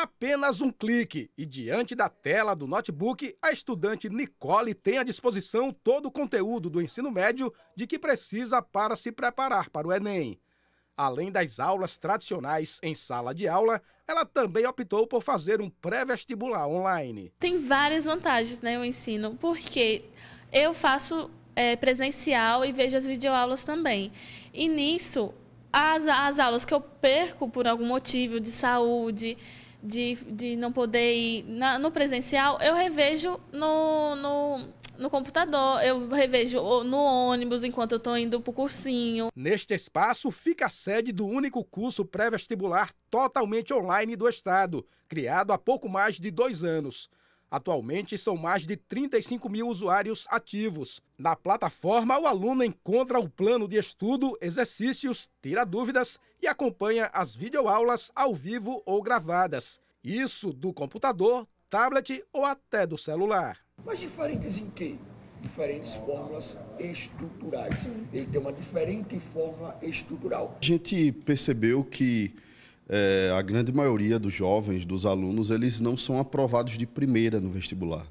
Apenas um clique e diante da tela do notebook, a estudante Nicole tem à disposição todo o conteúdo do ensino médio de que precisa para se preparar para o Enem. Além das aulas tradicionais em sala de aula, ela também optou por fazer um pré-vestibular online. Tem várias vantagens, né, o ensino, porque eu faço é, presencial e vejo as videoaulas também. E nisso, as, as aulas que eu perco por algum motivo de saúde, de, de não poder ir na, no presencial, eu revejo no, no, no computador, eu revejo no ônibus enquanto eu estou indo para o cursinho. Neste espaço fica a sede do único curso pré-vestibular totalmente online do Estado, criado há pouco mais de dois anos. Atualmente, são mais de 35 mil usuários ativos. Na plataforma, o aluno encontra o plano de estudo, exercícios, tira dúvidas e acompanha as videoaulas ao vivo ou gravadas. Isso do computador, tablet ou até do celular. Mas diferentes em quê? Diferentes fórmulas estruturais. Ele tem uma diferente forma estrutural. A gente percebeu que é, a grande maioria dos jovens, dos alunos, eles não são aprovados de primeira no vestibular.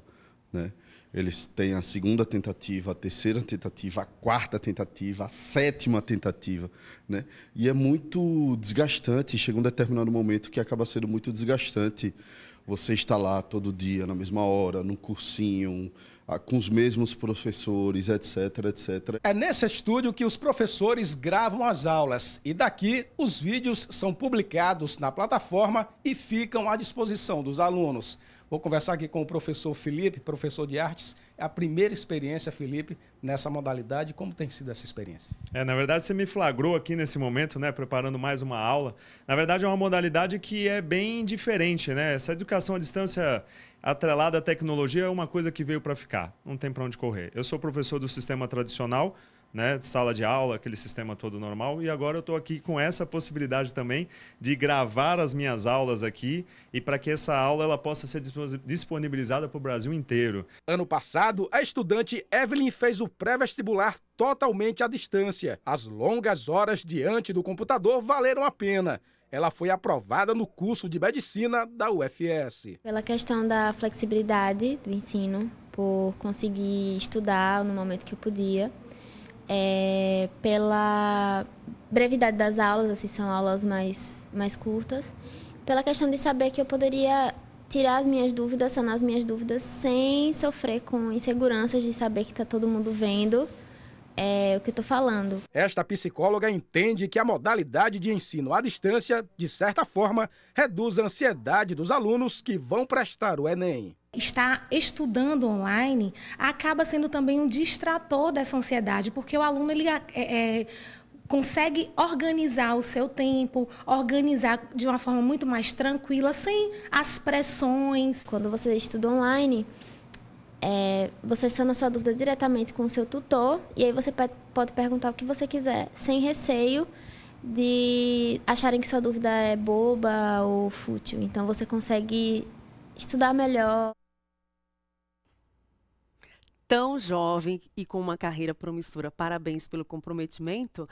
Né? Eles têm a segunda tentativa, a terceira tentativa, a quarta tentativa, a sétima tentativa. Né? E é muito desgastante, chega um determinado momento que acaba sendo muito desgastante você está lá todo dia, na mesma hora, num cursinho, com os mesmos professores, etc, etc. É nesse estúdio que os professores gravam as aulas e daqui os vídeos são publicados na plataforma e ficam à disposição dos alunos. Vou conversar aqui com o professor Felipe, professor de artes. É a primeira experiência, Felipe, nessa modalidade. Como tem sido essa experiência? É, na verdade, você me flagrou aqui nesse momento, né, preparando mais uma aula. Na verdade, é uma modalidade que é bem diferente, né? Essa educação à distância atrelada à tecnologia é uma coisa que veio para ficar. Não tem para onde correr. Eu sou professor do sistema tradicional né, sala de aula, aquele sistema todo normal. E agora eu estou aqui com essa possibilidade também de gravar as minhas aulas aqui e para que essa aula ela possa ser disponibilizada para o Brasil inteiro. Ano passado, a estudante Evelyn fez o pré-vestibular totalmente à distância. As longas horas diante do computador valeram a pena ela foi aprovada no curso de medicina da UFS. Pela questão da flexibilidade do ensino, por conseguir estudar no momento que eu podia, é, pela brevidade das aulas, assim, são aulas mais, mais curtas, pela questão de saber que eu poderia tirar as minhas dúvidas, sanar as minhas dúvidas sem sofrer com inseguranças de saber que está todo mundo vendo é, o que estou falando. Esta psicóloga entende que a modalidade de ensino à distância, de certa forma, reduz a ansiedade dos alunos que vão prestar o Enem está estudando online acaba sendo também um distrator dessa ansiedade, porque o aluno ele é, é, consegue organizar o seu tempo, organizar de uma forma muito mais tranquila, sem as pressões. Quando você estuda online, é, você sana sua dúvida diretamente com o seu tutor e aí você pode perguntar o que você quiser, sem receio de acharem que sua dúvida é boba ou fútil. Então você consegue estudar melhor tão jovem e com uma carreira promissora. Parabéns pelo comprometimento.